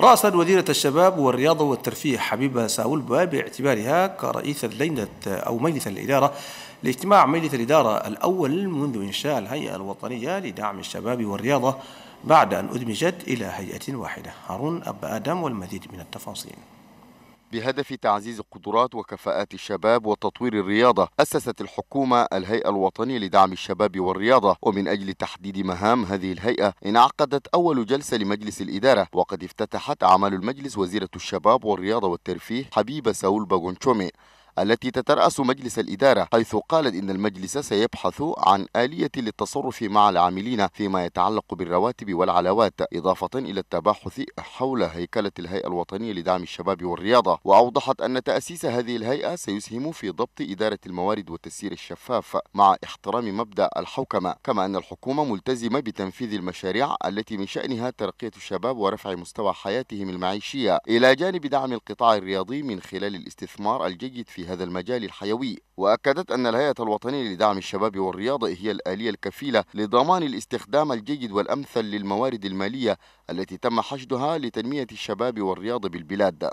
رأست وزيرة الشباب والرياضة والترفيه حبيبة ساولبا باعتبارها كرئيسة لجنة أو مجلس الإدارة لاجتماع مجلس الإدارة الأول منذ إنشاء الهيئة الوطنية لدعم الشباب والرياضة بعد أن أدمجت إلى هيئة واحدة هارون أبا آدم والمزيد من التفاصيل بهدف تعزيز قدرات وكفاءات الشباب وتطوير الرياضة أسست الحكومة الهيئة الوطنية لدعم الشباب والرياضة ومن أجل تحديد مهام هذه الهيئة انعقدت أول جلسة لمجلس الإدارة وقد افتتحت أعمال المجلس وزيرة الشباب والرياضة والترفيه حبيبة ساول باغونشومي التي تترأس مجلس الإدارة حيث قالت إن المجلس سيبحث عن آلية للتصرف مع العاملين فيما يتعلق بالرواتب والعلاوات إضافة إلى التباحث حول هيكلة الهيئة الوطنية لدعم الشباب والرياضة وأوضحت أن تأسيس هذه الهيئة سيسهم في ضبط إدارة الموارد والتسيير الشفاف مع احترام مبدأ الحوكمة كما أن الحكومة ملتزمة بتنفيذ المشاريع التي من شأنها ترقية الشباب ورفع مستوى حياتهم المعيشية إلى جانب دعم القطاع الرياضي من خلال الاستثمار الجيد في في هذا المجال الحيوي وأكدت أن الهيئة الوطنية لدعم الشباب والرياضة هي الآلية الكفيلة لضمان الاستخدام الجيد والأمثل للموارد المالية التي تم حشدها لتنمية الشباب والرياضة بالبلاد